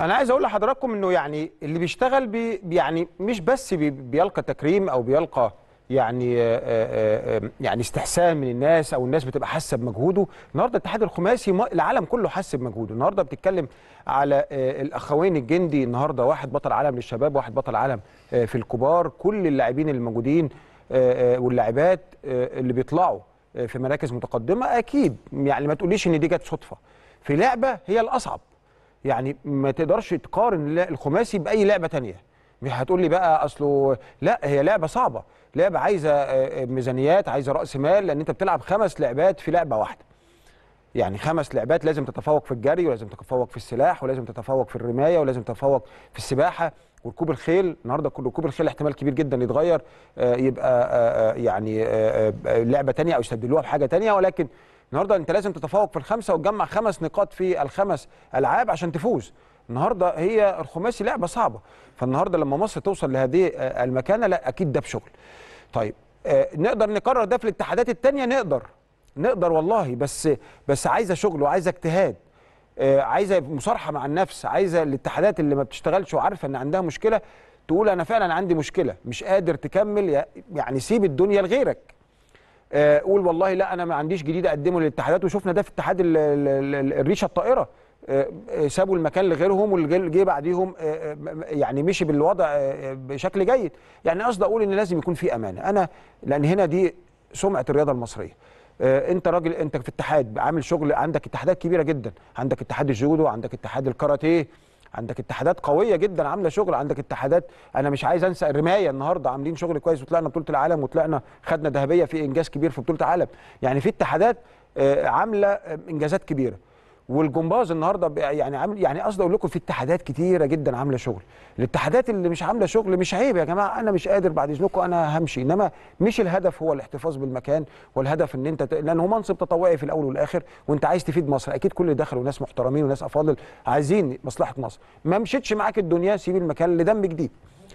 انا عايز اقول لحضراتكم انه يعني اللي بيشتغل بي يعني مش بس بي بيلقى تكريم او بيلقى يعني آه، آه، آه، يعني استحسان من الناس او الناس بتبقى حاسه بمجهوده النهارده الاتحاد الخماسي العالم كله حس بمجهوده النهارده بتتكلم على الاخوين الجندي النهارده واحد بطل عالم للشباب واحد بطل عالم في الكبار كل اللاعبين الموجودين واللاعبات اللي بيطلعوا في مراكز متقدمه اكيد يعني ما تقوليش ان دي جت صدفه في لعبه هي الاصعب يعني ما تقدرش تقارن الخماسي باي لعبه مش هتقول لي بقى اصله لا هي لعبه صعبه لعبه عايزه آه، آه، ميزانيات عايزه راس مال لان انت بتلعب خمس لعبات في لعبه واحده يعني خمس لعبات لازم تتفوق في الجري ولازم تتفوق في السلاح ولازم تتفوق في الرمايه ولازم تتفوق في السباحه وركوب الخيل النهارده كل ركوب الخيل احتمال كبير جدا يتغير آه، يبقى آه، آه، يعني لعبه ثانيه او يستبدلوها بحاجه ثانيه ولكن النهارده انت لازم تتفوق في الخمسه وتجمع خمس نقاط في الخمس العاب عشان تفوز النهارده هي الخماسي لعبه صعبه فالنهارده لما مصر توصل لهذه المكانه لا اكيد ده بشغل طيب نقدر نكرر ده في الاتحادات الثانيه نقدر نقدر والله بس بس عايزه شغل وعايزه اجتهاد آه، عايزه مصارحه مع النفس عايزه الاتحادات اللي ما بتشتغلش وعارفه ان عندها مشكله تقول انا فعلا عندي مشكله مش قادر تكمل يعني سيب الدنيا لغيرك آه، قول والله لا انا ما عنديش جديد اقدمه للاتحادات وشفنا ده في اتحاد الريشه الطائره آه، سابوا المكان لغيرهم واللي جه بعديهم يعني مشي بالوضع بشكل جيد يعني قصدي اقول ان لازم يكون في امانه انا لان هنا دي سمعه الرياضه المصريه آه، انت راجل انت في اتحاد عامل شغل عندك اتحادات كبيره جدا عندك اتحاد الجودو عندك اتحاد الكاراتيه عندك اتحادات قويه جدا عامله شغل عندك اتحادات انا مش عايز انسى الرمايه النهارده عاملين شغل كويس وطلعنا بطوله العالم وطلعنا خدنا ذهبيه في انجاز كبير في بطوله العالم يعني في اتحادات آه، عامله انجازات كبيره والجمباز النهارده يعني عامل يعني قصدي اقول لكم في اتحادات كتيره جدا عامله شغل الاتحادات اللي مش عامله شغل مش عيب يا جماعه انا مش قادر بعد اذنكم انا همشي انما مش الهدف هو الاحتفاظ بالمكان والهدف ان انت ت... منصب تطوعي في الاول والاخر وانت عايز تفيد مصر اكيد كل اللي دخلوا ناس محترمين وناس افاضل عايزين مصلحه مصر ما مشيتش معاك الدنيا سيب المكان لدم جديد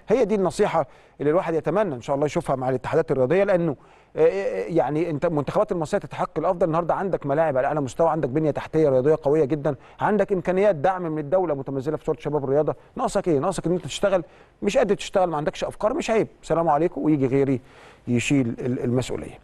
هي دي النصيحه اللي الواحد يتمنى ان شاء الله يشوفها مع الاتحادات الرياضيه لانه آه، آه، آه، يعني انت المنتخبات المصريه تتحقق الافضل النهارده عندك ملاعب على اعلى مستوى عندك بنيه تحتيه رياضيه قويه جدا عندك امكانيات دعم من الدوله متمثله في صوره شباب الرياضه ناقصك ايه ناقصك ان انت تشتغل مش قادر تشتغل ما عندكش افكار مش عيب سلام عليكم ويجي غيري يشيل المسؤوليه